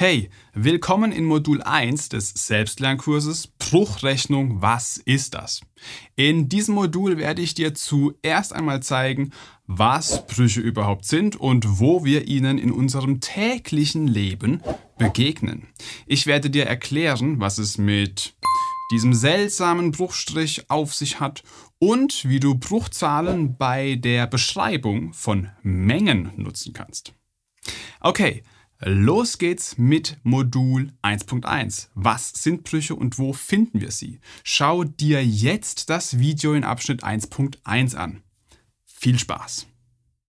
Hey, willkommen in Modul 1 des Selbstlernkurses Bruchrechnung, was ist das? In diesem Modul werde ich dir zuerst einmal zeigen, was Brüche überhaupt sind und wo wir ihnen in unserem täglichen Leben begegnen. Ich werde dir erklären, was es mit diesem seltsamen Bruchstrich auf sich hat und wie du Bruchzahlen bei der Beschreibung von Mengen nutzen kannst. Okay, Los geht's mit Modul 1.1. Was sind Brüche und wo finden wir sie? Schau dir jetzt das Video in Abschnitt 1.1 an. Viel Spaß!